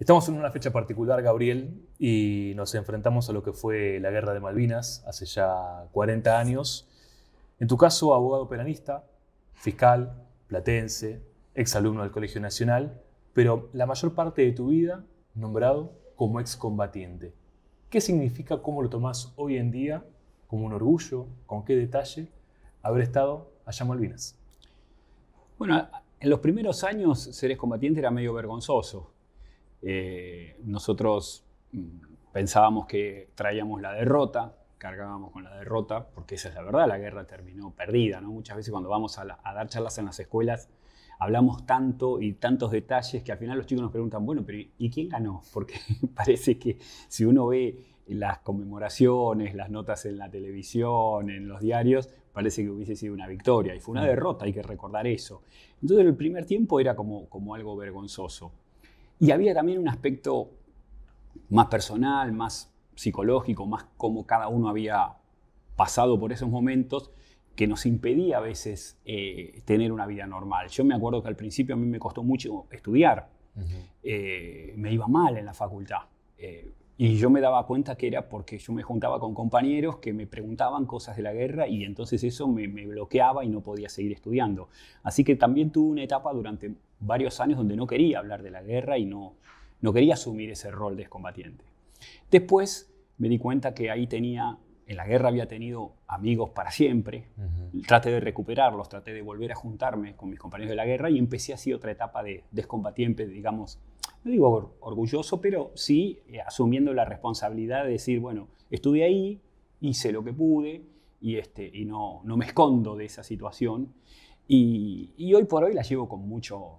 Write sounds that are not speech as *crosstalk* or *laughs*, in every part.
Estamos en una fecha particular, Gabriel, y nos enfrentamos a lo que fue la guerra de Malvinas hace ya 40 años. En tu caso, abogado peranista, fiscal, platense, exalumno del Colegio Nacional, pero la mayor parte de tu vida nombrado como excombatiente. ¿Qué significa, cómo lo tomás hoy en día, como un orgullo, con qué detalle, haber estado allá en Malvinas? Bueno, en los primeros años ser excombatiente era medio vergonzoso eh, nosotros mm, pensábamos que traíamos la derrota, cargábamos con la derrota, porque esa es la verdad, la guerra terminó perdida. ¿no? Muchas veces cuando vamos a, dar charlas en las escuelas, hablamos tanto y tantos detalles que al final los chicos nos preguntan, bueno, pero ¿y quién ganó? *laughs* Porque parece que si uno ve las conmemoraciones, las notas en la televisión, en los diarios, parece que hubiese sido una victoria y fue una derrota, hay que recordar eso. Entonces el primer tiempo era como algo vergonzoso. Y había también un aspecto más personal, más psicológico, más como cada uno había pasado por esos momentos que nos impedía a veces eh, tener una vida normal. Yo me acuerdo que al principio a mí me costó mucho estudiar, eh, me iba mal en la facultad. Eh, y yo me daba cuenta que era porque yo me juntaba con compañeros que me preguntaban cosas de la guerra y entonces eso me, me bloqueaba y no podía seguir estudiando. Así que también tuve una etapa durante varios años donde no quería hablar de la guerra y no, no quería asumir ese rol de excombatiente. Después me di cuenta que ahí tenía, en la guerra había tenido amigos para siempre, traté de recuperarlos, traté de volver a juntarme con mis compañeros de la guerra y empecé así otra etapa de, descombatiente, digamos, no digo orgulloso, pero sí eh, asumiendo la responsabilidad de decir, bueno, estuve ahí, hice lo que pude y, este, y no, no me escondo de esa situación. Y, y hoy por hoy la llevo con mucho,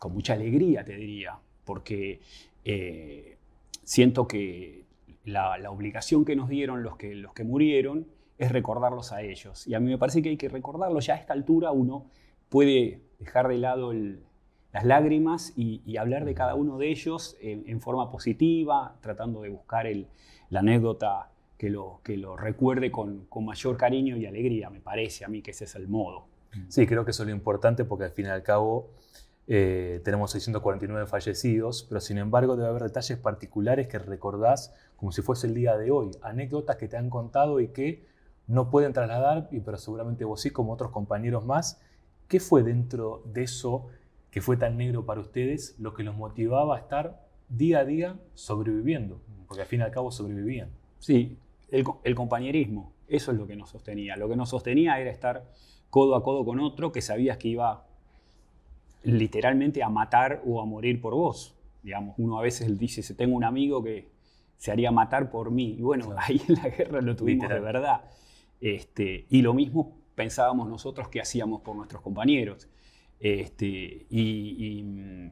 con mucha alegría, te diría, porque eh, siento que la, obligación que nos dieron los que, los que murieron es recordarlos a ellos. Y a mí me parece que hay que recordarlos. Ya a esta altura uno puede dejar de lado las lágrimas y, hablar de cada uno de ellos en, forma positiva, tratando de buscar la anécdota que lo, que recuerde con, con, mayor cariño y alegría, me parece a mí que ese es el modo. Sí, creo que eso es lo importante porque al fin y al cabo eh, tenemos 649 fallecidos, pero sin embargo debe haber detalles particulares que recordás como si fuese el día de hoy, anécdotas que te han contado y que no pueden trasladar, y pero seguramente vos sí, como otros compañeros más. ¿Qué fue dentro de eso que fue tan negro para ustedes lo que los motivaba a estar día a día sobreviviendo? Porque al fin y al cabo sobrevivían. Sí, el, el compañerismo, eso es lo que nos sostenía. Lo que nos sostenía era estar codo a codo con otro que sabías que iba literalmente a matar o a morir por vos. Digamos, uno a veces dice, tengo un amigo que se haría matar por mí. Y bueno, ahí en la guerra lo tuvimos de verdad. Este, y lo mismo pensábamos nosotros que hacíamos por nuestros compañeros. Este, y,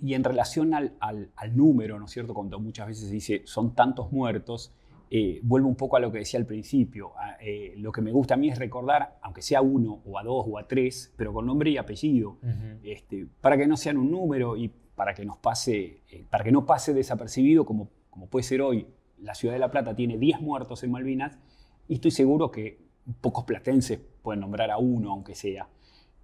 y, en, relación al, al, número, ¿no es cierto? Cuando muchas veces se dice, son tantos muertos, eh, vuelvo un poco a lo que decía al principio. Eh, lo que me gusta a mí es recordar, aunque sea uno o a dos o a tres, pero con nombre y apellido, este, para que no sean un número y para que, nos pase, eh, para que no pase desapercibido como, como puede ser hoy. La ciudad de La Plata tiene 10 muertos en Malvinas y estoy seguro que pocos platenses pueden nombrar a uno, aunque sea.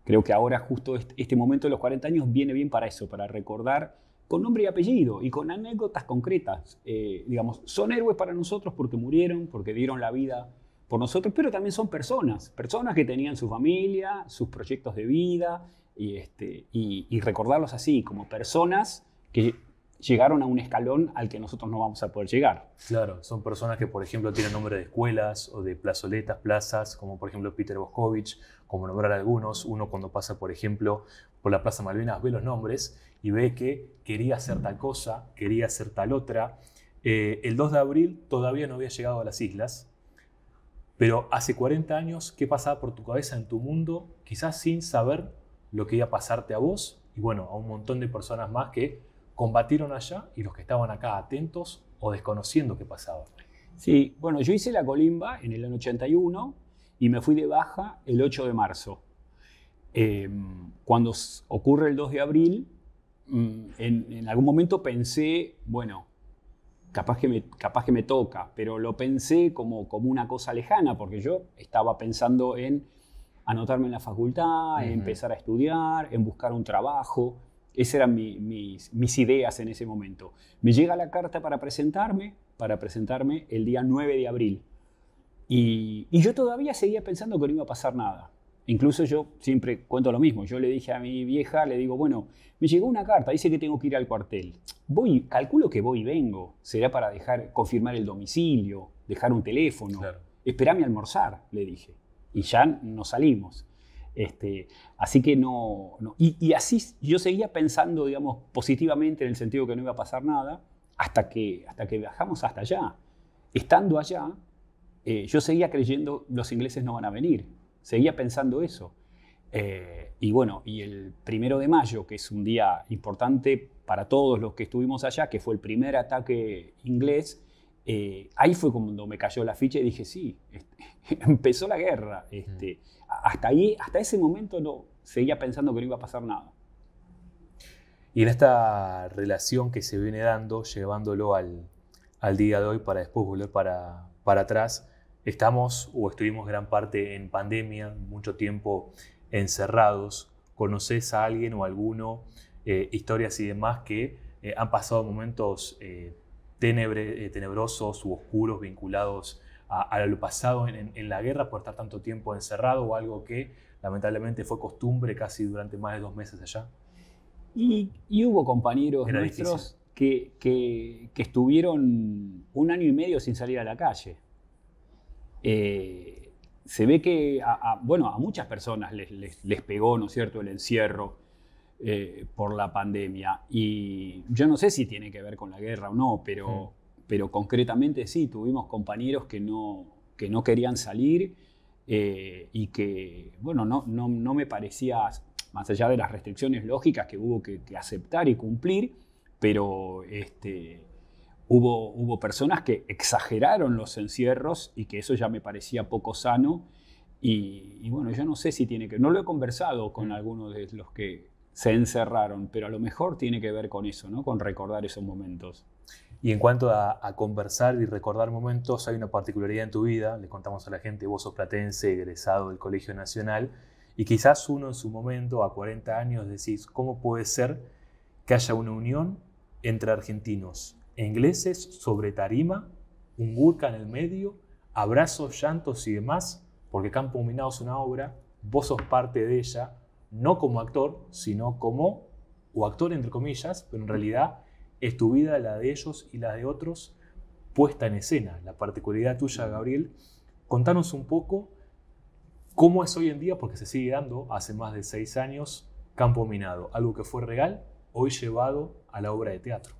Creo que ahora justo este, este momento de los 40 años viene bien para eso, para recordar con nombre y apellido y con anécdotas concretas. Eh, digamos, son héroes para nosotros porque murieron, porque dieron la vida por nosotros, pero también son personas, personas que tenían su familia, sus proyectos de vida, este, y, recordarlos así, como personas que llegaron a un escalón al que nosotros no vamos a poder llegar. Claro, son personas que, por ejemplo, tienen nombre de escuelas o de plazoletas, plazas, como por ejemplo Peter Boscovich, como nombrar algunos, uno cuando pasa, por ejemplo, por la Plaza Malvinas ve los nombres y ve que quería hacer tal cosa, quería hacer tal otra. Eh, el 2 de abril todavía no había llegado a las islas, pero hace 40 años, ¿qué pasaba por tu cabeza en tu mundo? Quizás sin saber lo que iba a pasarte a vos y bueno, a un montón de personas más que combatieron allá y los que estaban acá atentos o desconociendo qué pasaba. Sí, bueno, yo hice la colimba en el año 81 y me fui de baja el 8 de marzo. Em, cuando ocurre el 2 de abril, Mm, en, algún momento pensé, bueno, capaz que, me, toca, pero lo pensé como, una cosa lejana, porque yo estaba pensando en anotarme en la facultad, en empezar a estudiar, en buscar un trabajo. Esas eran mis, ideas en ese momento. Me llega la carta para presentarme, para presentarme el día 9 de abril. y, yo todavía seguía pensando que no iba a pasar nada. Incluso yo siempre cuento lo mismo. Yo le dije a mi vieja, le digo, bueno, me llegó una carta, dice que tengo que ir al cuartel. Voy, calculo que voy y vengo. Será para dejar, confirmar el domicilio, dejar un teléfono. Claro. Esperame a almorzar, le dije. Y ya nos salimos. Este, así que no. Y, así yo seguía pensando, digamos, positivamente en el sentido que no iba a pasar nada, hasta que, hasta que viajamos hasta allá. Estando allá, eh, yo seguía creyendo los ingleses no van a venir seguía pensando eso. Eh, y bueno, y el primero de mayo, que es un día importante para todos los que estuvimos allá, que fue el primer ataque inglés, eh, ahí fue cuando me cayó la ficha y dije, sí, este, *laughs* empezó la guerra. Este, mm. Hasta ahí, hasta ese momento no seguía pensando que no iba a pasar nada. Y en esta relación que se viene dando, llevándolo al, día de hoy para después volver para, para atrás, Estamos o estuvimos gran parte en pandemia, mucho tiempo encerrados. ¿Conoces a alguien o alguno, eh, historias y demás que eh, han pasado momentos eh, tenebrosos u oscuros vinculados a, lo pasado en, la guerra por estar tanto tiempo encerrado o algo que lamentablemente fue costumbre casi durante más de dos meses allá? Y, hubo compañeros nuestros que estuvieron un año y medio sin salir a la calle eh, se ve que a, bueno, a muchas personas les, pegó, ¿no cierto?, el encierro eh, por la pandemia. Y yo no sé si tiene que ver con la guerra o no, pero, mm. pero concretamente sí, tuvimos compañeros que no, que no querían salir eh, y que, bueno, no, no, me parecía, más allá de las restricciones lógicas que hubo que, que aceptar y cumplir, pero este, Hubo, personas que exageraron los encierros y que eso ya me parecía poco sano. Y, bueno, yo no sé si tiene que... No lo he conversado con mm. algunos de los que se encerraron, pero a lo mejor tiene que ver con eso, ¿no? Con recordar esos momentos. Y en cuanto a, a, conversar y recordar momentos, hay una particularidad en tu vida, le contamos a la gente, vos sos platense, egresado del Colegio Nacional, y quizás uno en su momento, a 40 años, decís, ¿cómo puede ser que haya una unión entre argentinos? Ingleses sobre tarima, un gurka en el medio, abrazos, llantos y demás, porque Campo Minado es una obra, vos sos parte de ella, no como actor, sino como, o actor entre comillas, pero en realidad es tu vida, la de ellos y la de otros, puesta en escena, la particularidad tuya, Gabriel. Contanos un poco cómo es hoy en día, porque se sigue dando hace más de seis años, Campo Minado, algo que fue regal, hoy llevado a la obra de teatro.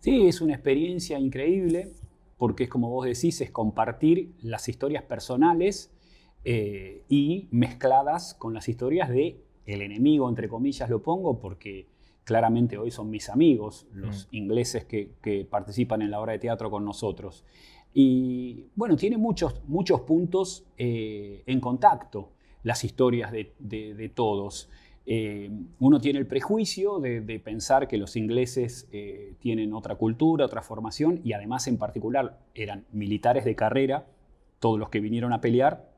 Sí, es una experiencia increíble porque es como vos decís, es compartir las historias personales eh, y mezcladas con las historias de el enemigo, entre comillas lo pongo, porque claramente hoy son mis amigos, los mm. ingleses que, participan en la obra de teatro con nosotros. Y bueno, tiene muchos, muchos puntos eh, en contacto las historias de todos. Eh, uno tiene el prejuicio de, pensar que los ingleses eh, tienen otra cultura, otra formación, y además en particular eran militares de carrera, todos los que vinieron a pelear,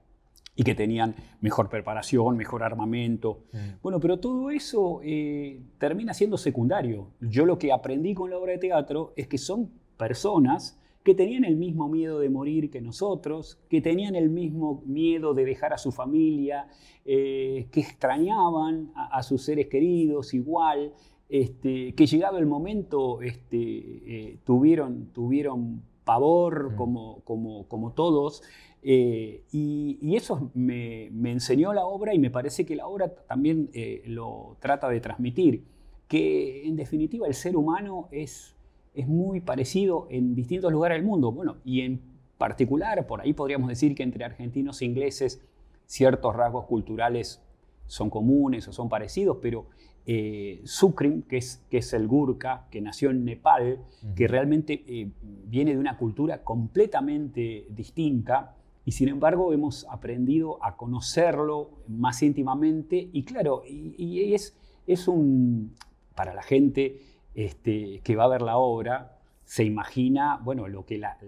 y que tenían mejor preparación, mejor armamento. Mm. Bueno, pero todo eso eh, termina siendo secundario. Yo lo que aprendí con la obra de teatro es que son personas que tenían el mismo miedo de morir que nosotros, que tenían el mismo miedo de dejar a su familia, eh, que extrañaban a, sus seres queridos igual, este, que llegado el momento este, eh, tuvieron, tuvieron pavor mm. como, como, como todos. Eh, y, y, eso me, me, enseñó la obra y me parece que la obra también lo trata de transmitir, que en definitiva el ser humano es es muy parecido en distintos lugares del mundo. Bueno, y en particular, por ahí podríamos decir que entre argentinos e ingleses ciertos rasgos culturales son comunes o son parecidos, pero eh, Sukrim, que es, que es el Gurkha, que nació en Nepal, que realmente eh, viene de una cultura completamente distinta, y sin embargo hemos aprendido a conocerlo más íntimamente, y claro, y, es, es un, para la gente este, que va a ver la obra se imagina, bueno, lo que la,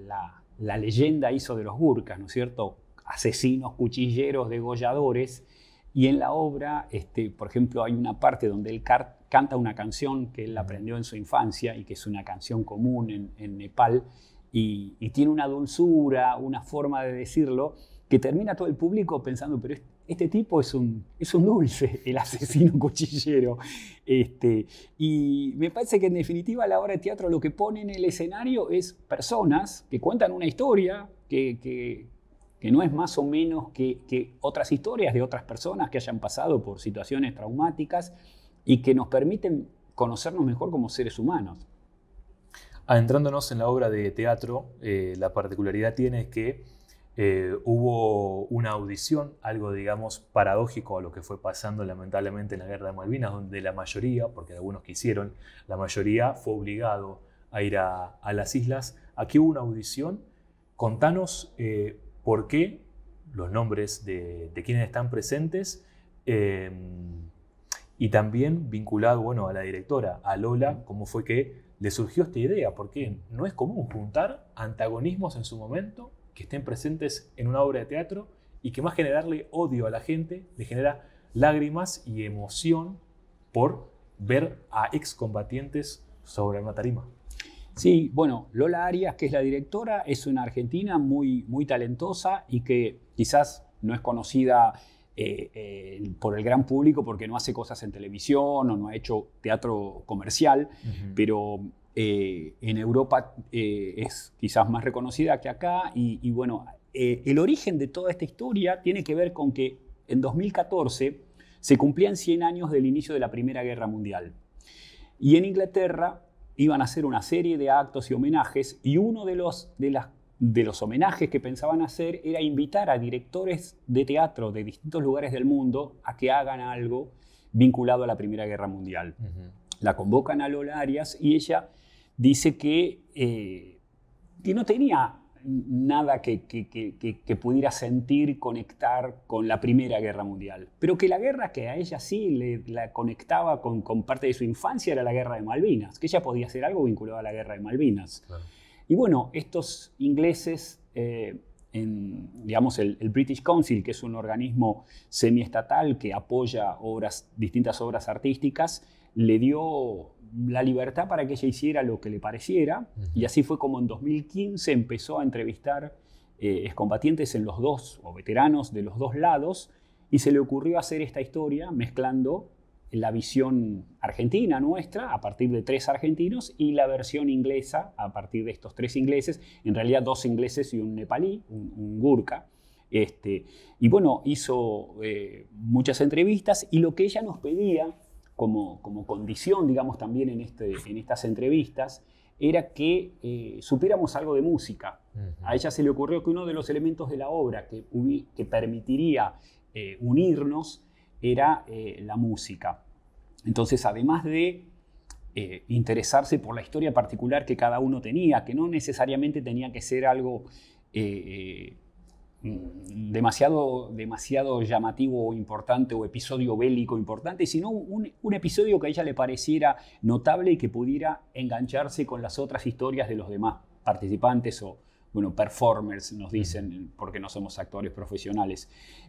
leyenda hizo de los Gurkhas ¿no es cierto? Asesinos, cuchilleros, degolladores. Y en la obra, este, por ejemplo, hay una parte donde él canta una canción que él aprendió en su infancia y que es una canción común en, Nepal y, y, tiene una dulzura, una forma de decirlo que termina todo el público pensando, pero este tipo es un, es un dulce, *laughs* el asesino cuchillero. Este, y me parece que en definitiva la obra de teatro lo que pone en el escenario es personas que cuentan una historia que, que, no es más o menos que, otras historias de otras personas que hayan pasado por situaciones traumáticas y que nos permiten conocernos mejor como seres humanos. Adentrándonos ah, en la obra de teatro, eh, la particularidad tiene es que eh, hubo una audición, algo digamos paradójico a lo que fue pasando lamentablemente en la guerra de Malvinas, donde la mayoría, porque algunos quisieron, la mayoría fue obligado a ir a, las islas. Aquí hubo una audición. Contanos eh, por qué, los nombres de, quienes están presentes em, y también vinculado bueno, a la directora, a Lola, cómo fue que le surgió esta idea, porque no es común juntar antagonismos en su momento que estén presentes en una obra de teatro y que más generarle odio a la gente, le genera lágrimas y emoción por ver a excombatientes sobre una tarima. Sí, bueno, Lola Arias, que es la directora, es una argentina muy, muy talentosa y que quizás no es conocida eh, eh, por el gran público porque no hace cosas en televisión o no ha hecho teatro comercial, pero eh, en Europa eh, es quizás más reconocida que acá y, bueno, eh, el origen de toda esta historia tiene que ver con que en 2014 se cumplían 100 años del inicio de la Primera Guerra Mundial y en Inglaterra iban a hacer una serie de actos y homenajes y uno de los, de las, de los homenajes que pensaban hacer era invitar a directores de teatro de distintos lugares del mundo a que hagan algo vinculado a la Primera Guerra Mundial. La convocan a Lola Arias y ella dice eh, que, no tenía nada que, pudiera sentir conectar con la Primera Guerra Mundial, pero que la guerra que a ella sí le, la conectaba con, parte de su infancia era la Guerra de Malvinas, que ella podía hacer algo vinculado a la Guerra de Malvinas. Y bueno, estos ingleses, eh, digamos, el, British Council, que es un organismo semiestatal que apoya distintas obras artísticas, le dio la libertad para que ella hiciera lo que le pareciera. Y así fue como en 2015 empezó a entrevistar eh, excombatientes en los dos, o veteranos de los dos lados, y se le ocurrió hacer esta historia mezclando la visión argentina nuestra a partir de tres argentinos y la versión inglesa a partir de estos tres ingleses, en realidad dos ingleses y un nepalí, un, gurka. Este, y bueno, hizo eh, muchas entrevistas y lo que ella nos pedía como, condición, digamos, también en, este, en estas entrevistas, era que eh, supiéramos algo de música. A ella se le ocurrió que uno de los elementos de la obra que, permitiría eh, unirnos era eh, la música. Entonces, además de interesarse por la historia particular que cada uno tenía, que no necesariamente tenía que ser algo demasiado, demasiado llamativo o importante o episodio bélico importante, sino un, episodio que a ella le pareciera notable y que pudiera engancharse con las otras historias de los demás participantes o, bueno, performers nos dicen, porque no somos actores profesionales.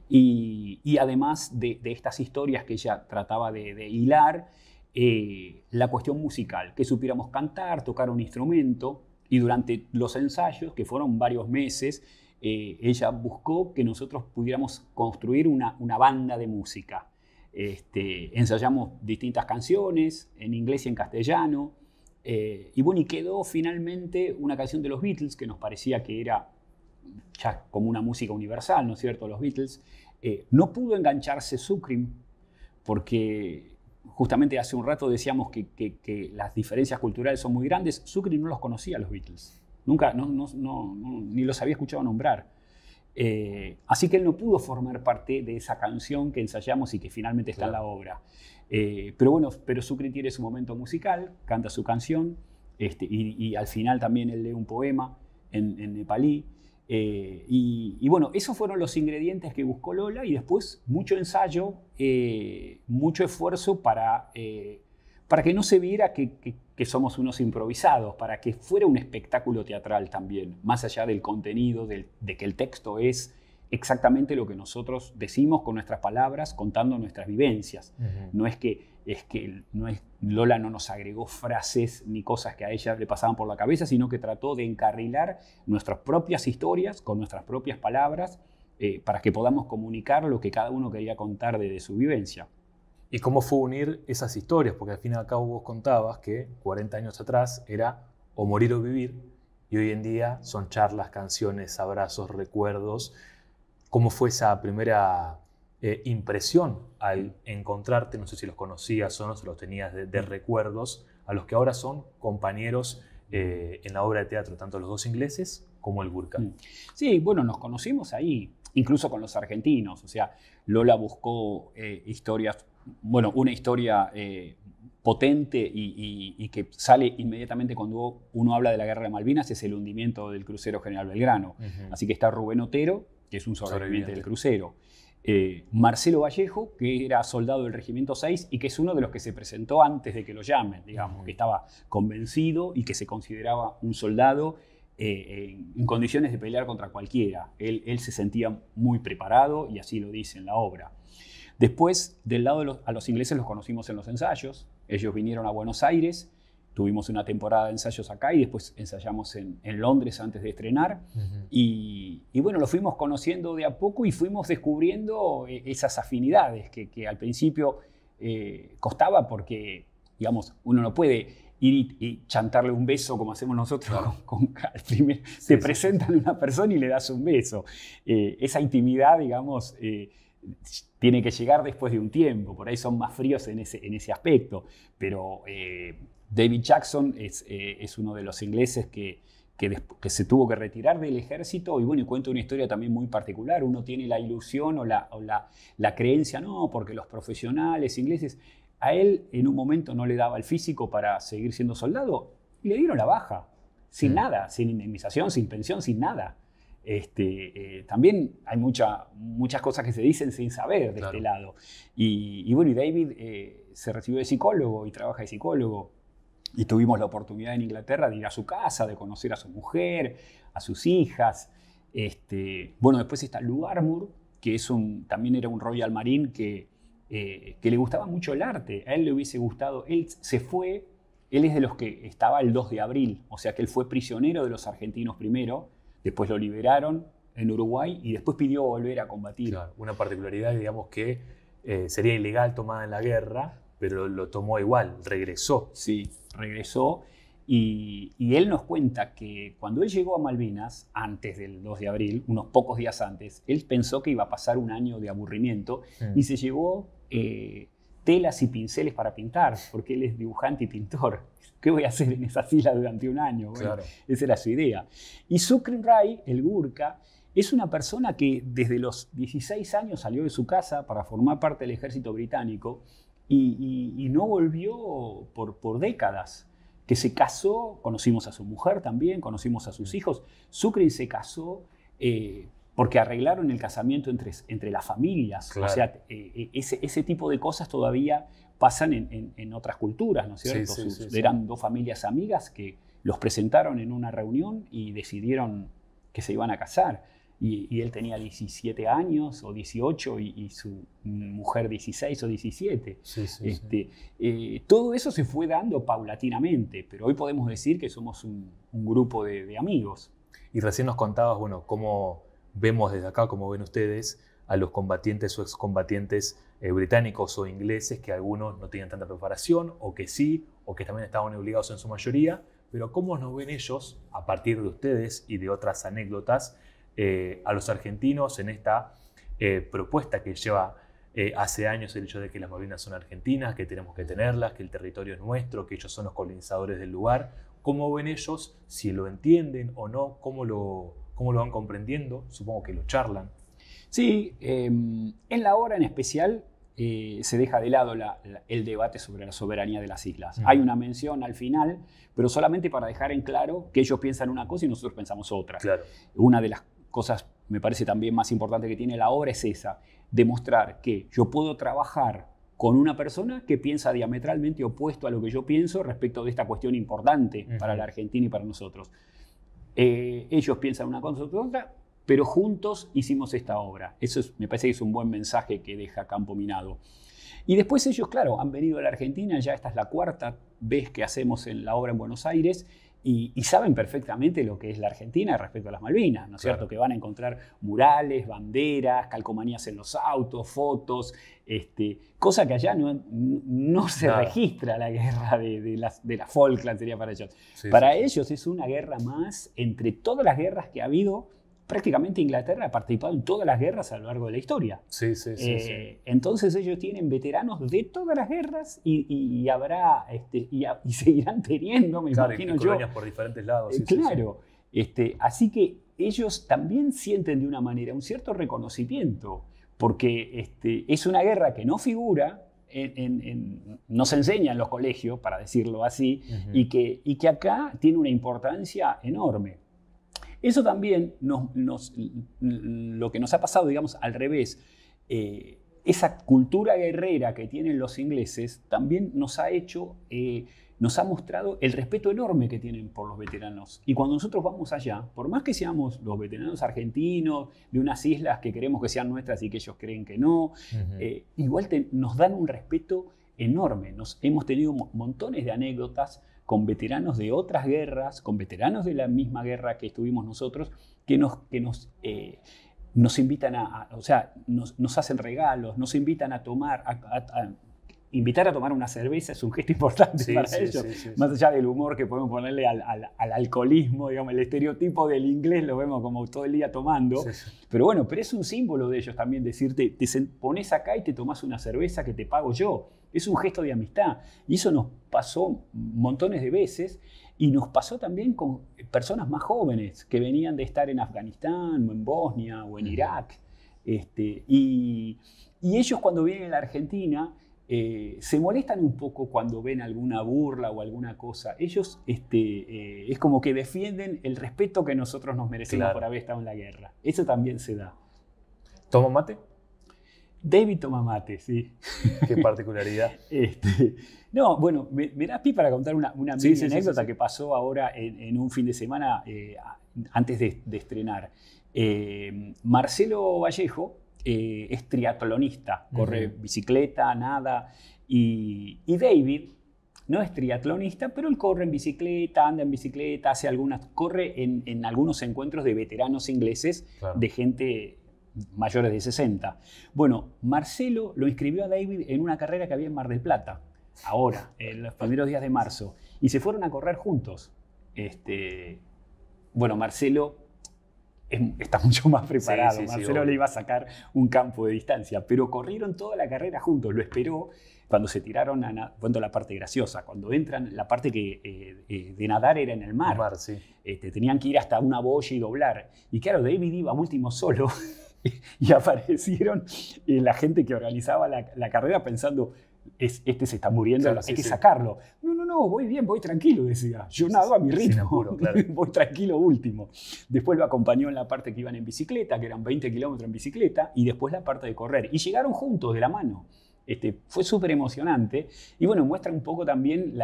Y, además de, estas historias que ella trataba de, hilar, eh, la cuestión musical, que supiéramos cantar, tocar un instrumento, y durante los ensayos, que fueron varios meses, eh, ella buscó que nosotros pudiéramos construir una, banda de música. Este, ensayamos distintas canciones, en inglés y en castellano, eh, y bueno, y quedó finalmente una canción de los Beatles que nos parecía que era ya como una música universal, ¿no es cierto?, los Beatles. Eh, no pudo engancharse Sucrim porque justamente hace un rato decíamos que, las diferencias culturales son muy grandes. Sucrim no los conocía los Beatles. Nunca, no, ni los había escuchado nombrar. Eh, así que él no pudo formar parte de esa canción que ensayamos y que finalmente está en la obra. Eh, pero bueno, pero Sucre tiene su momento musical, canta su canción este, y, al final también él lee un poema en, nepalí. Eh, y, bueno, esos fueron los ingredientes que buscó Lola y después mucho ensayo, mucho esfuerzo para, para que no se viera que, que somos unos improvisados, para que fuera un espectáculo teatral también, más allá del contenido, de que el texto es exactamente lo que nosotros decimos con nuestras palabras, contando nuestras vivencias. No es que, es que no es, Lola no nos agregó frases ni cosas que a ella le pasaban por la cabeza, sino que trató de encarrilar nuestras propias historias con nuestras propias palabras eh, para que podamos comunicar lo que cada uno quería contar desde su vivencia y cómo fue unir esas historias, porque al fin y al cabo vos contabas que 40 años atrás era o morir o vivir, y hoy en día son charlas, canciones, abrazos, recuerdos. ¿Cómo fue esa primera eh, impresión al encontrarte? No sé si los conocías o no, si los tenías de, recuerdos, a los que ahora son compañeros eh, en la obra de teatro, tanto los dos ingleses como el Burka. Mm. Sí, bueno, nos conocimos ahí, incluso con los argentinos. O sea, Lola buscó eh, historias, bueno, una historia eh, potente y, que sale inmediatamente cuando uno habla de la guerra de Malvinas, es el hundimiento del crucero General Belgrano. Así que está Rubén Otero, que es un sobreviviente, del crucero. Eh, Marcelo Vallejo, que era soldado del Regimiento 6 y que es uno de los que se presentó antes de que lo llamen, digamos, que estaba convencido y que se consideraba un soldado eh, en condiciones de pelear contra cualquiera. Él, se sentía muy preparado y así lo dice en la obra. Después, del lado de los, a los ingleses los conocimos en los ensayos. Ellos vinieron a Buenos Aires, tuvimos una temporada de ensayos acá y después ensayamos en, Londres antes de estrenar. y, bueno, lo fuimos conociendo de a poco y fuimos descubriendo eh, esas afinidades que, al principio eh, costaba porque, digamos, uno no puede y, chantarle un beso como hacemos nosotros *laughs* te presentan a una persona y le das un beso. Eh, esa intimidad, digamos, eh, tiene que llegar después de un tiempo, por ahí son más fríos en ese, en ese aspecto, pero eh, David Jackson es, uno de los ingleses que, se tuvo que retirar del ejército y bueno, y cuenta una historia también muy particular, uno tiene la ilusión o la, la creencia, no, porque los profesionales ingleses a él en un momento no le daba el físico para seguir siendo soldado y le dieron la baja, sin nada, sin indemnización, sin pensión, sin nada. Este, eh, también hay muchas cosas que se dicen sin saber de este lado. Y, bueno, y David eh, se recibió de psicólogo y trabaja de psicólogo. Y tuvimos la oportunidad en Inglaterra de ir a su casa, de conocer a su mujer, a sus hijas. Este, bueno, después está Armour, que es un, también era un Royal Marine que eh, que le gustaba mucho el arte, a él le hubiese gustado, él se fue, él es de los que estaba el 2 de abril, o sea que él fue prisionero de los argentinos primero, después lo liberaron en Uruguay y después pidió volver a combatir. una particularidad, digamos, que eh, sería ilegal tomada en la guerra, pero lo tomó igual, regresó. Sí, regresó. Y, él nos cuenta que cuando él llegó a Malvinas, antes del 2 de abril, unos pocos días antes, él pensó que iba a pasar un año de aburrimiento y mm. se llevó eh, telas y pinceles para pintar, porque él es dibujante y pintor. *laughs* ¿Qué voy a hacer en esa fila durante un año? Esa era su idea. Y Sukrin Rai, el Gurka, es una persona que desde los 16 años salió de su casa para formar parte del ejército británico y, no volvió por, décadas que se casó, conocimos a su mujer también, conocimos a sus hijos. Sucre se casó eh, porque arreglaron el casamiento entre, entre las familias. O sea, eh, eh, ese, ese, tipo de cosas todavía pasan en, en, otras culturas, ¿no es cierto? eran dos familias amigas que los presentaron en una reunión y decidieron que se iban a casar. Y, él tenía 17 años o 18 y, su mujer 16 o 17. Este, eh, todo eso se fue dando paulatinamente, pero hoy podemos decir que somos un, grupo de amigos. Y recién nos contabas, bueno, cómo vemos desde acá, como ven ustedes, a los combatientes o excombatientes eh, británicos o ingleses que algunos no tienen tanta preparación o que sí, o que también estaban obligados en su mayoría, pero cómo nos ven ellos, a partir de ustedes y de otras anécdotas, eh, a los argentinos en esta eh, propuesta que lleva hace años el hecho de que las Malvinas son argentinas, que tenemos que tenerlas, que el territorio es nuestro, que ellos son los colonizadores del lugar, cómo ven ellos, si lo entienden o no, cómo lo, ¿Cómo lo van comprendiendo? Supongo que lo charlan. Sí, em, en la obra en especial eh, se deja de lado el debate sobre la soberanía de las islas. Hay una mención al final, pero solamente para dejar en claro que ellos piensan una cosa y nosotros pensamos otra. Una de las cosas, me parece también más importante que tiene la obra es esa, demostrar que yo puedo trabajar con una persona que piensa diametralmente opuesto a lo que yo pienso respecto de esta cuestión importante para la Argentina y para nosotros. Eh, ellos piensan una cosa u otra, pero juntos hicimos esta obra. Eso me parece que es un buen mensaje que deja Campo Minado. Y después ellos, claro, han venido a la Argentina, ya esta es la cuarta vez que hacemos en la obra en Buenos Aires, y, saben perfectamente lo que es la Argentina respecto a las Malvinas, ¿no es cierto? Que van a encontrar murales, banderas, calcomanías en los autos, fotos, este, cosa que allá no, se registra la guerra de, las, de la Falkland, sería para ellos. para ellos es una guerra más entre todas las guerras que ha habido prácticamente Inglaterra ha participado en todas las guerras a lo largo de la historia. Sí, sí, sí, eh, Entonces ellos tienen veteranos de todas las guerras y, habrá este, y, *laughs* seguirán teniendo, me claro, imagino y colonias por diferentes lados. Eh, claro. Este, así que ellos también sienten de una manera un cierto reconocimiento, porque este, es una guerra que no figura, en, no se enseña en los colegios, para decirlo así, y, que, y que acá tiene una importancia enorme. Eso también mm, lo que nos ha pasado, digamos, al revés. Eh, esa cultura guerrera que tienen los ingleses también nos ha hecho, eh, nos ha mostrado el respeto enorme que tienen por los veteranos. Y cuando nosotros vamos allá, por más que seamos los veteranos argentinos, de unas islas que queremos que sean nuestras y que ellos creen que no, eh, igual nos dan un respeto enorme. Nos, hemos tenido montones de anécdotas con veteranos de otras guerras, con veteranos de la misma guerra que estuvimos nosotros, que nos, que nos, eh, nos invitan a, o sea, nos, hacen regalos, nos invitan a tomar, a, invitar a tomar una cerveza es un gesto importante para ellos, más allá del humor que podemos ponerle al, al, alcoholismo, digamos, el estereotipo del inglés lo vemos como todo el día tomando, pero bueno, pero es un símbolo de ellos también decirte, te pones acá y te tomas una cerveza que te pago yo, es un gesto de amistad. Y eso nos pasó montones de veces y nos pasó también con personas más jóvenes que venían de estar en Afganistán o en Bosnia o en Irak. Este, y, ellos cuando vienen a la Argentina eh, se molestan un poco cuando ven alguna burla o alguna cosa. Ellos este, eh, es como que defienden el respeto que nosotros nos merecemos por haber estado en la guerra. Eso también se da. ¿Tomo mate? David Tomamate, sí. Qué particularidad. *laughs* Este, no, bueno, me, me das para contar una, anécdota que pasó ahora en, un fin de semana eh, antes de, estrenar. Eh, Marcelo Vallejo eh, es triatlonista, corre bicicleta, nada, y, David no es triatlonista, pero él corre en bicicleta, anda en bicicleta, hace algunas, corre en, algunos encuentros de veteranos ingleses, de gente mayores de 60. Bueno, Marcelo lo inscribió a David en una carrera que había en Mar del Plata, ahora, en los primeros días de marzo, y se fueron a correr juntos. Este, bueno, Marcelo está mucho más preparado, Marcelo le iba a sacar un campo de distancia, pero corrieron toda la carrera juntos, lo esperó cuando se tiraron a cuando la parte graciosa, cuando entran, la parte que eh, eh, de nadar era en el mar. Este, tenían que ir hasta una boya y doblar. Y claro, David iba último solo *laughs* y aparecieron eh, la gente que organizaba la, carrera pensando, este se está muriendo, hay que sacarlo. No, no, no, voy bien, voy tranquilo, decía. Yo nado a mi ritmo, *laughs* voy tranquilo último. Después lo acompañó en la parte que iban en bicicleta, que eran 20 kilómetros en bicicleta, y después la parte de correr. Y llegaron juntos, de la mano. Este, fue súper emocionante y bueno, muestra un poco también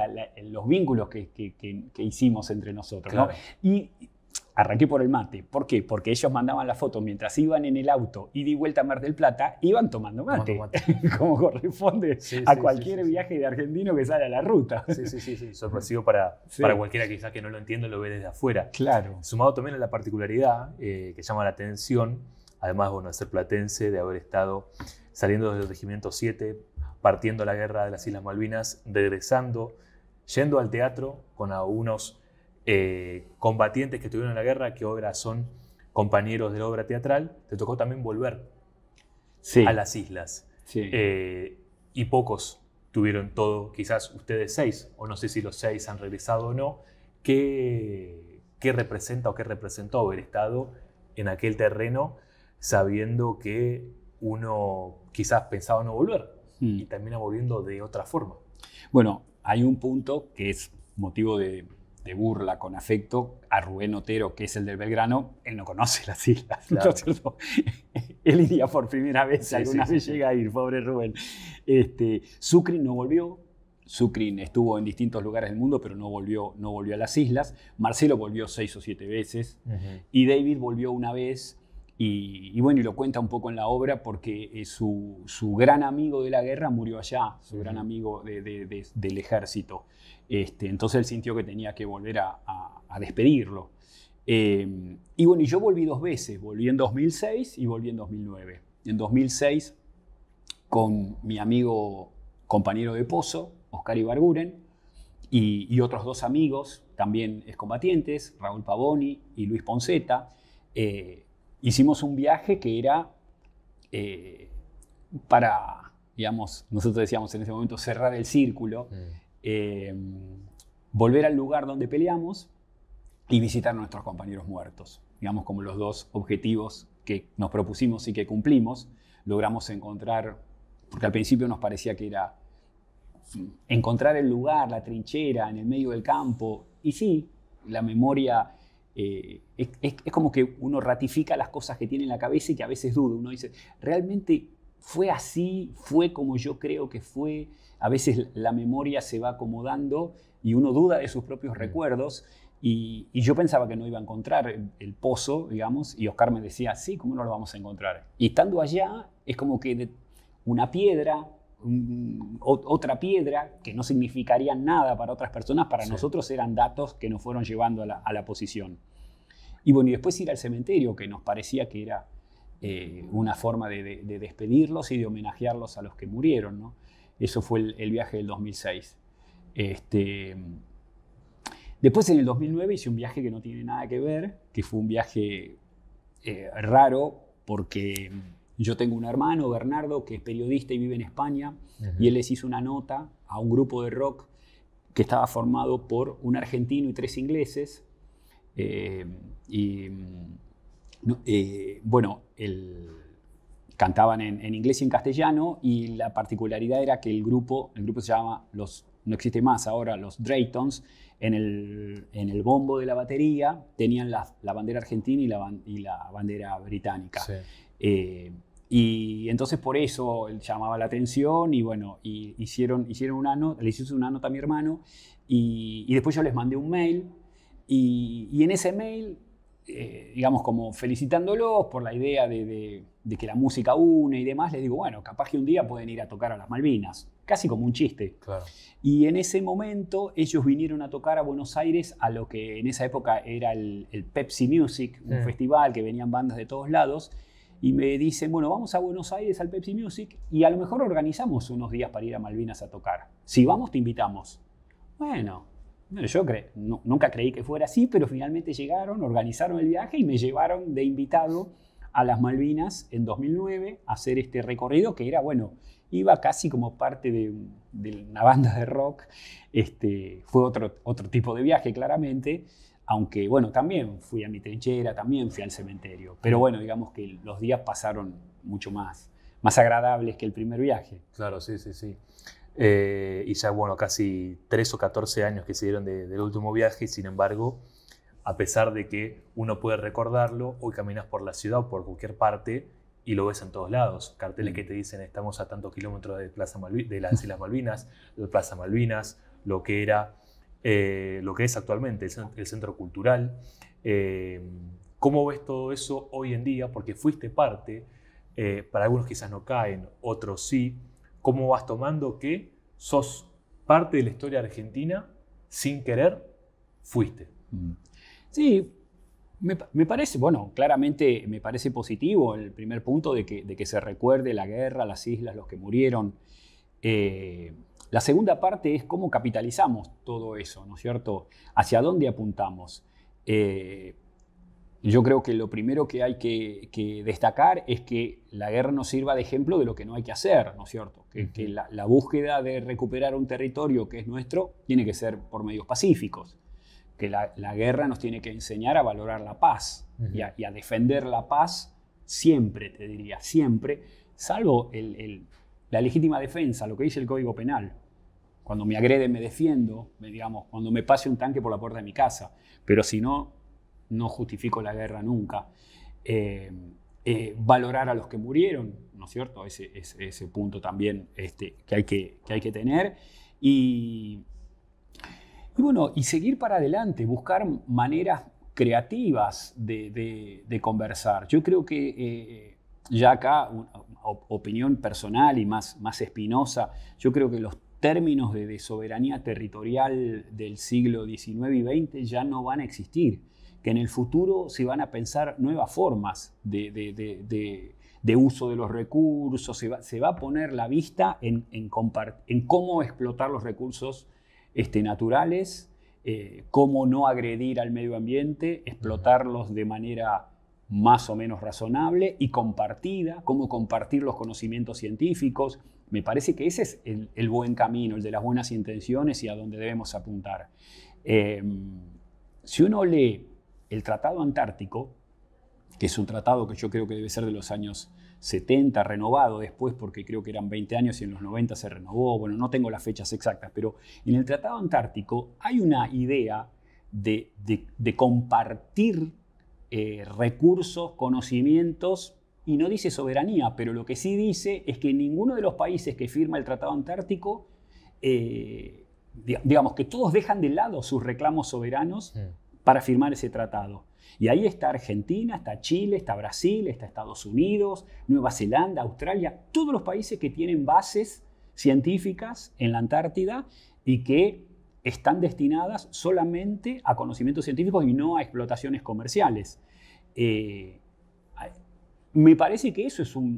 los vínculos que, hicimos entre nosotros. Y Arranqué por el mate. ¿Por qué? Porque ellos mandaban la foto mientras iban en el auto y di vuelta a Mar del Plata, iban tomando mate, *laughs* como corresponde a cualquier viaje de argentino que sale a la ruta. Sí, sí, sí, *laughs* sorpresivo para, para cualquiera quizás que no lo entienda lo ve desde afuera. Claro. Sumado también a la particularidad eh, que llama la atención, además bueno, de ser platense, de haber estado saliendo del Regimiento 7, partiendo la guerra de las Islas Malvinas, regresando, yendo al teatro con algunos eh, combatientes que estuvieron en la guerra, que ahora son compañeros de la obra teatral, te tocó también volver a las islas. Eh, y pocos tuvieron todo, quizás ustedes seis, o no sé si los seis han regresado o no. ¿Qué, representa o qué representó haber estado en aquel terreno sabiendo que uno quizás pensaba no volver mm. y termina volviendo de otra forma? Bueno, hay un punto que es motivo de de burla, con afecto, a Rubén Otero, que es el del Belgrano, él no conoce las islas, *laughs* él iría por primera vez, alguna vez llega a ir, pobre Rubén. Este, no volvió, Zucrin estuvo en distintos lugares del mundo, pero no volvió, no volvió a las islas. Marcelo volvió seis o siete veces. Y David volvió una vez y, bueno, y lo cuenta un poco en la obra porque eh, su, gran amigo de la guerra murió allá, su gran amigo del ejército. Este, entonces él sintió que tenía que volver a, despedirlo. Em, y bueno, y yo volví dos veces, volví en 2006 y volví en 2009. En 2006 con mi amigo compañero de pozo, Oscar Ibarguren, y, otros dos amigos, también combatientes Raúl Pavoni y Luis Ponceta. Eh, hicimos un viaje que era eh, para, digamos, nosotros decíamos en ese momento cerrar el círculo, mm. eh, volver al lugar donde peleamos y visitar a nuestros compañeros muertos, digamos como los dos objetivos que nos propusimos y que cumplimos, logramos encontrar, porque al principio nos parecía que era encontrar el lugar, la trinchera, en el medio del campo, y sí, la memoria eh, es, como que uno ratifica las cosas que tiene en la cabeza y que a veces duda. Uno dice, ¿realmente fue así? ¿Fue como yo creo que fue? A veces la memoria se va acomodando y uno duda de sus propios mm. recuerdos. Y, yo pensaba que no iba a encontrar el, pozo, digamos, y Oscar me decía, sí, ¿cómo no lo vamos a encontrar? Y estando allá, es como que una piedra, otra piedra que no significaría nada para otras personas, para nosotros eran datos que nos fueron llevando a la, posición. Y bueno, y después ir al cementerio, que nos parecía que era eh, una forma de, despedirlos y de homenajearlos a los que murieron. ¿no? Eso fue el, viaje del 2006. Este, después en el 2009 hice un viaje que no tiene nada que ver, que fue un viaje eh, raro porque yo tengo un hermano, Bernardo, que es periodista y vive en España, y él les hizo una nota a un grupo de rock que estaba formado por un argentino y tres ingleses. Eh, y mm, eh, bueno, cantaban en, inglés y en castellano, y la particularidad era que el grupo, el grupo se llama los no existe más ahora, los Draytons, en el, en el bombo de la batería tenían la, bandera argentina y la, y la bandera británica. Eh, y entonces por eso llamaba la atención y bueno, hicieron, hicieron un le hicieron una nota a mi hermano y, después yo les mandé un mail y, en ese mail, eh, digamos como felicitándolos por la idea de, que la música une y demás, les digo, bueno, capaz que un día pueden ir a tocar a las Malvinas, casi como un chiste. Y en ese momento ellos vinieron a tocar a Buenos Aires a lo que en esa época era el, Pepsi Music, un festival que venían bandas de todos lados y me dicen, bueno, vamos a Buenos Aires al Pepsi Music y a lo mejor organizamos unos días para ir a Malvinas a tocar. Si vamos, te invitamos. Bueno, yo cre nunca creí que fuera así, pero finalmente llegaron, organizaron el viaje y me llevaron de invitado a las Malvinas en 2009 a hacer este recorrido que era, bueno, iba casi como parte de, de una banda de rock. Este, fue otro, otro tipo de viaje, claramente aunque bueno, también fui a mi trinchera, también fui al cementerio, pero bueno, digamos que los días pasaron mucho más, más agradables que el primer viaje. Claro, sí, sí, sí. Eh, y ya, bueno, casi 3 o 14 años que se dieron del último viaje, sin embargo, a pesar de que uno puede recordarlo, hoy caminas por la ciudad o por cualquier parte y lo ves en todos lados. Carteles mm. que te dicen estamos a tantos kilómetros de, Plaza de las Islas Malvinas, de Plaza Malvinas, lo que era eh, lo que es actualmente el, Centro Cultural. Eh, ¿Cómo ves todo eso hoy en día? Porque fuiste parte, eh, para algunos quizás no caen, otros sí. ¿Cómo vas tomando que sos parte de la historia argentina sin querer? Fuiste. Mm. Sí, me, parece, bueno, claramente me parece positivo el primer punto de que, se recuerde la guerra, las islas, los que murieron. La segunda parte es cómo capitalizamos todo eso, ¿no es cierto? ¿Hacia dónde apuntamos? Eh, yo creo que lo primero que hay que, destacar es que la guerra nos sirva de ejemplo de lo que no hay que hacer, ¿no es cierto? Que, la, búsqueda de recuperar un territorio que es nuestro tiene que ser por medios pacíficos, que la, guerra nos tiene que enseñar a valorar la paz y, a, defender la paz siempre, te diría, siempre, salvo la legítima defensa, lo que dice el Código Penal. Cuando me agrede me defiendo, digamos, cuando me pase un tanque por la puerta de mi casa. Pero si no, no justifico la guerra nunca. Eh, eh, valorar a los que murieron, ¿no es cierto? Ese, es ese punto también este, que, hay que, hay que tener. Y, bueno, y seguir para adelante, buscar maneras creativas de, conversar. Yo creo que eh, ya acá, una opinión personal y más, más espinosa, yo creo que los términos de, soberanía territorial del siglo XIX y XX ya no van a existir, que en el futuro se van a pensar nuevas formas de, uso de los recursos, se va, a poner la vista en, cómo explotar los recursos este, naturales, eh, cómo no agredir al medio ambiente, explotarlos de manera más o menos razonable y compartida, cómo compartir los conocimientos científicos, me parece que ese es el, buen camino, el de las buenas intenciones y a donde debemos apuntar. Em, si uno lee el Tratado Antártico, que es un tratado que yo creo que debe ser de los años 70, renovado después porque creo que eran 20 años y en los 90 se renovó, bueno, no tengo las fechas exactas, pero en el Tratado Antártico hay una idea de, compartir eh, recursos, conocimientos y no dice soberanía, pero lo que sí dice es que ninguno de los países que firma el Tratado Antártico, eh, digamos que todos dejan de lado sus reclamos soberanos para firmar ese tratado. Y ahí está Argentina, está Chile, está Brasil, está Estados Unidos, Nueva Zelanda, Australia, todos los países que tienen bases científicas en la Antártida y que están destinadas solamente a conocimientos científicos y no a explotaciones comerciales. Eh, me parece que eso es un,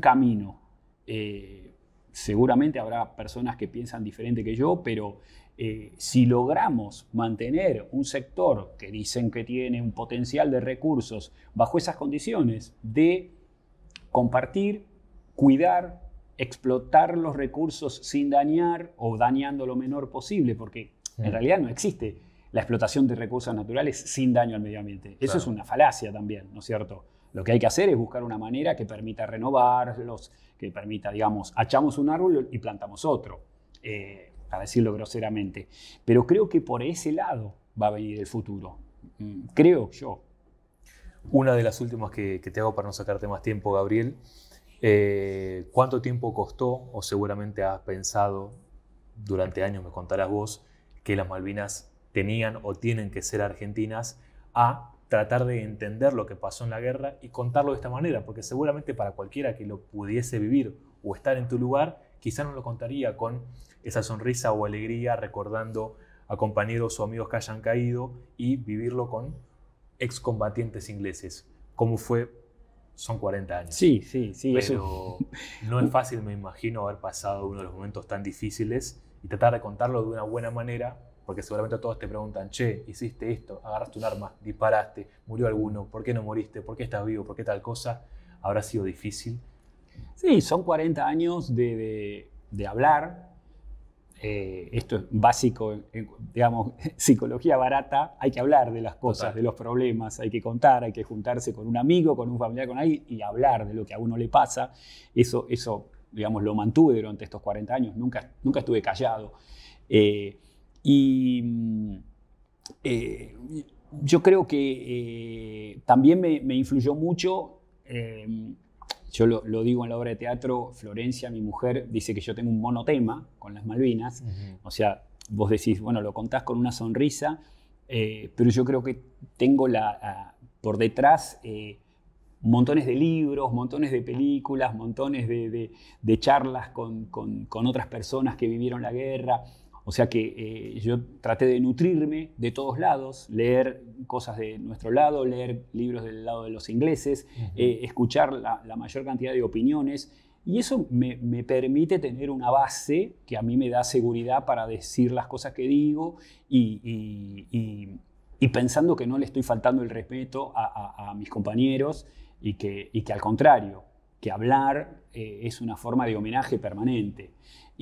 camino. Eh, seguramente habrá personas que piensan diferente que yo, pero eh, si logramos mantener un sector que dicen que tiene un potencial de recursos bajo esas condiciones de compartir, cuidar, explotar los recursos sin dañar o dañando lo menor posible, porque en realidad no existe la explotación de recursos naturales sin daño al medio ambiente. Eso es una falacia también, ¿no es cierto? Lo que hay que hacer es buscar una manera que permita renovarlos, que permita, digamos, achamos un árbol y plantamos otro, eh, a decirlo groseramente. Pero creo que por ese lado va a venir el futuro, mm, creo yo. Una de las últimas que, te hago para no sacarte más tiempo, Gabriel. Eh, ¿Cuánto tiempo costó, o seguramente has pensado durante años, me contarás vos, que las Malvinas tenían o tienen que ser argentinas a tratar de entender lo que pasó en la guerra y contarlo de esta manera, porque seguramente para cualquiera que lo pudiese vivir o estar en tu lugar, quizá no lo contaría con esa sonrisa o alegría recordando a compañeros o amigos que hayan caído y vivirlo con excombatientes ingleses, como fue, son 40 años. Sí, sí, sí. Pero eso. *laughs* no es fácil, me imagino, haber pasado uno de los momentos tan difíciles y tratar de contarlo de una buena manera porque seguramente todos te preguntan, che, hiciste esto, agarraste un arma, disparaste, murió alguno, ¿por qué no moriste? ¿Por qué estás vivo? ¿Por qué tal cosa? ¿Habrá sido difícil? Sí, son 40 años de, de, hablar. Eh, esto es básico, digamos, *laughs* psicología barata, hay que hablar de las cosas, de los problemas, hay que contar, hay que juntarse con un amigo, con un familiar, con alguien y hablar de lo que a uno le pasa. Eso, eso digamos, lo mantuve durante estos 40 años, nunca, nunca estuve callado. Eh, y mm, eh, yo creo que eh, también me, influyó mucho, em, yo lo, digo en la obra de teatro, Florencia, mi mujer, dice que yo tengo un monotema con las Malvinas, o sea, vos decís, bueno, lo contás con una sonrisa, eh, pero yo creo que tengo la, por detrás montones de libros, montones de películas, montones de, charlas con, otras personas que vivieron la guerra. O sea que eh, yo traté de nutrirme de todos lados, leer cosas de nuestro lado, leer libros del lado de los ingleses, eh, escuchar la, mayor cantidad de opiniones. Y eso me, permite tener una base que a mí me da seguridad para decir las cosas que digo y, pensando que no le estoy faltando el respeto a, mis compañeros y que, al contrario, que hablar eh, es una forma de homenaje permanente.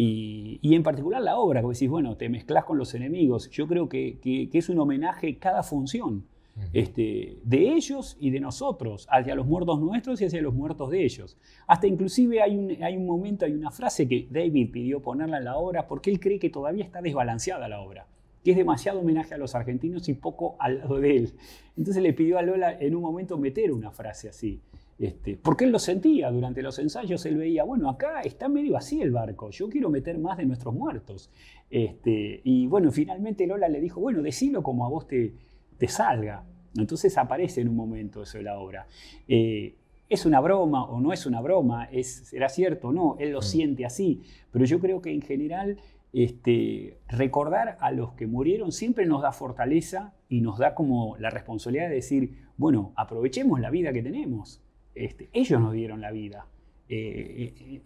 Y, en particular la obra, como decís, bueno, te mezclas con los enemigos. Yo creo que, es un homenaje cada función este, de ellos y de nosotros, hacia los muertos nuestros y hacia los muertos de ellos. Hasta inclusive hay un, hay un momento, hay una frase que David pidió ponerla en la obra porque él cree que todavía está desbalanceada la obra que es demasiado homenaje a los argentinos y poco al lado de él. Entonces le pidió a Lola en un momento meter una frase así. Este, porque él lo sentía durante los ensayos, él veía, bueno, acá está medio así el barco, yo quiero meter más de nuestros muertos. Este, y bueno, finalmente Lola le dijo, bueno, decilo como a vos te, te salga. Entonces aparece en un momento eso de la obra. Eh, ¿Es una broma o no es una broma? ¿Es, ¿Será cierto o no? Él lo mm. siente así. Pero yo creo que en general este, recordar a los que murieron siempre nos da fortaleza y nos da como la responsabilidad de decir, bueno, aprovechemos la vida que tenemos. Este, ellos nos dieron la vida. Eh,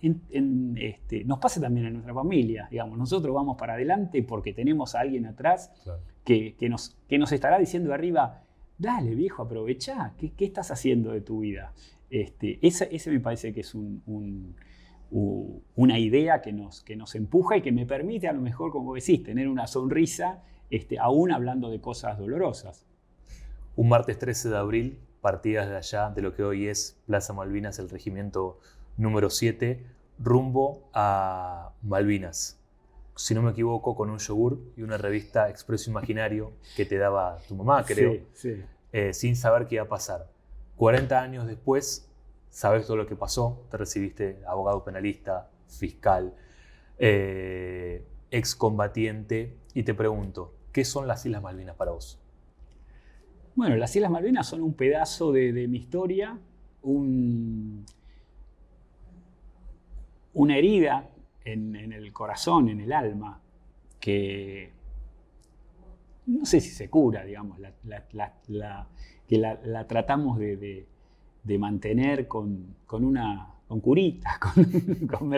este, nos pasa también en nuestra familia, digamos, nosotros vamos para adelante porque tenemos a alguien atrás que, nos, que nos estará diciendo arriba, dale viejo, aprovecha ¿qué, estás haciendo de tu vida? Este, ese, me parece que es un una idea que nos, que nos empuja y que me permite a lo mejor, como decís, tener una sonrisa, este, aún hablando de cosas dolorosas. Un martes 13 de abril, partidas de allá, de lo que hoy es Plaza Malvinas, el regimiento número 7, rumbo a Malvinas. Si no me equivoco, con un yogur y una revista Expreso Imaginario que te daba tu mamá, creo, eh, sin saber qué iba a pasar. 40 años después, sabes todo lo que pasó, te recibiste abogado penalista, fiscal, eh, excombatiente, y te pregunto, ¿qué son las Islas Malvinas para vos? Bueno, las Islas Malvinas son un pedazo de, mi historia, una herida en, el corazón, en el alma, que no sé si se cura, digamos, que la, tratamos de de mantener con, con una con curita, *laughs* con, con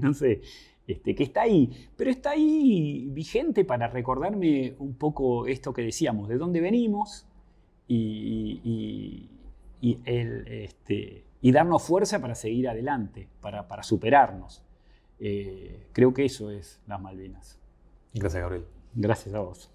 no sé, este, que está ahí, pero está ahí vigente para recordarme un poco esto que decíamos, de dónde venimos y, y, este, y darnos fuerza para seguir adelante, para, superarnos. Eh, creo que eso es las Malvinas. Gracias, Gabriel. Gracias a vos.